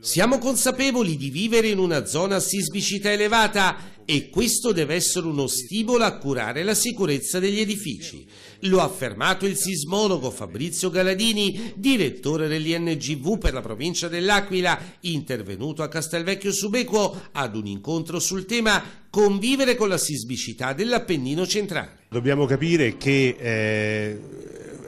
Siamo consapevoli di vivere in una zona a sismicità elevata e questo deve essere uno stimolo a curare la sicurezza degli edifici. Lo ha affermato il sismologo Fabrizio Galadini, direttore dell'INGV per la provincia dell'Aquila, intervenuto a Castelvecchio Subequo ad un incontro sul tema convivere con la sismicità dell'Appennino centrale. Dobbiamo capire che eh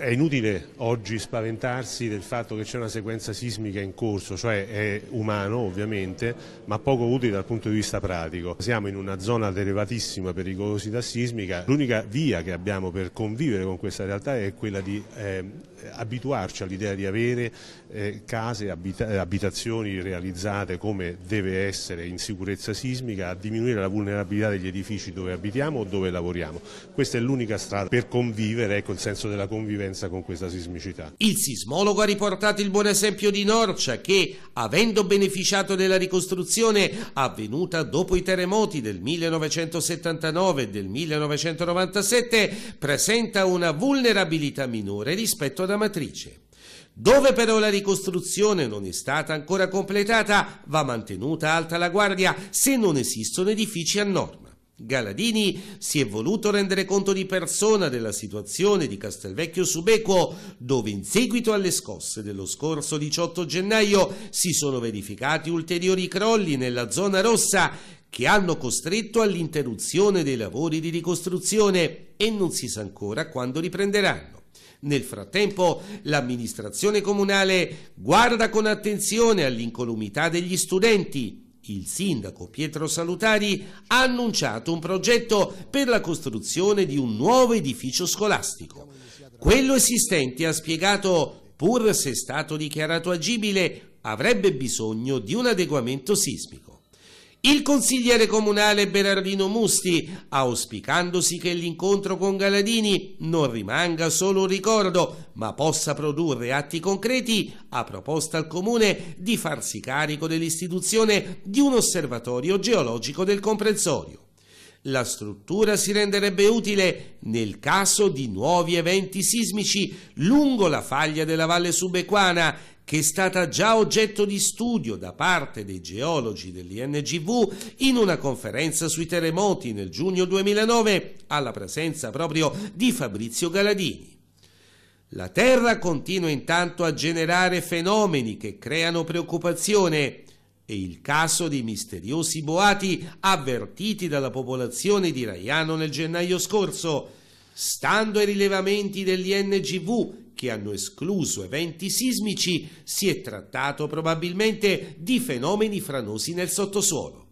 è inutile oggi spaventarsi del fatto che c'è una sequenza sismica in corso, cioè è umano ovviamente, ma poco utile dal punto di vista pratico. Siamo in una zona ad elevatissima pericolosità sismica, l'unica via che abbiamo per convivere con questa realtà è quella di eh, abituarci all'idea di avere eh, case, abita eh, abitazioni realizzate come deve essere in sicurezza sismica, a diminuire la vulnerabilità degli edifici dove abitiamo o dove lavoriamo. Questa è l'unica strada per convivere, ecco il senso della convivenza differenza con questa sismicità. Il sismologo ha riportato il buon esempio di Norcia che, avendo beneficiato della ricostruzione avvenuta dopo i terremoti del 1979 e del 1997, presenta una vulnerabilità minore rispetto ad Amatrice. Dove però la ricostruzione non è stata ancora completata, va mantenuta alta la guardia se non esistono edifici a norma. Galadini si è voluto rendere conto di persona della situazione di Castelvecchio Subequo, dove in seguito alle scosse dello scorso 18 gennaio si sono verificati ulteriori crolli nella zona rossa che hanno costretto all'interruzione dei lavori di ricostruzione e non si sa ancora quando riprenderanno. Nel frattempo l'amministrazione comunale guarda con attenzione all'incolumità degli studenti, il sindaco Pietro Salutari ha annunciato un progetto per la costruzione di un nuovo edificio scolastico. Quello esistente, ha spiegato, pur se stato dichiarato agibile, avrebbe bisogno di un adeguamento sismico. Il consigliere comunale Bernardino Musti, auspicandosi che l'incontro con Galadini non rimanga solo un ricordo, ma possa produrre atti concreti, ha proposto al comune di farsi carico dell'istituzione di un osservatorio geologico del comprensorio. La struttura si renderebbe utile nel caso di nuovi eventi sismici lungo la faglia della valle subequana, che è stata già oggetto di studio da parte dei geologi dell'INGV in una conferenza sui terremoti nel giugno 2009, alla presenza proprio di Fabrizio Galadini. La Terra continua intanto a generare fenomeni che creano preoccupazione. È il caso dei misteriosi boati avvertiti dalla popolazione di Raiano nel gennaio scorso. Stando ai rilevamenti degli NGV che hanno escluso eventi sismici, si è trattato probabilmente di fenomeni franosi nel sottosuolo.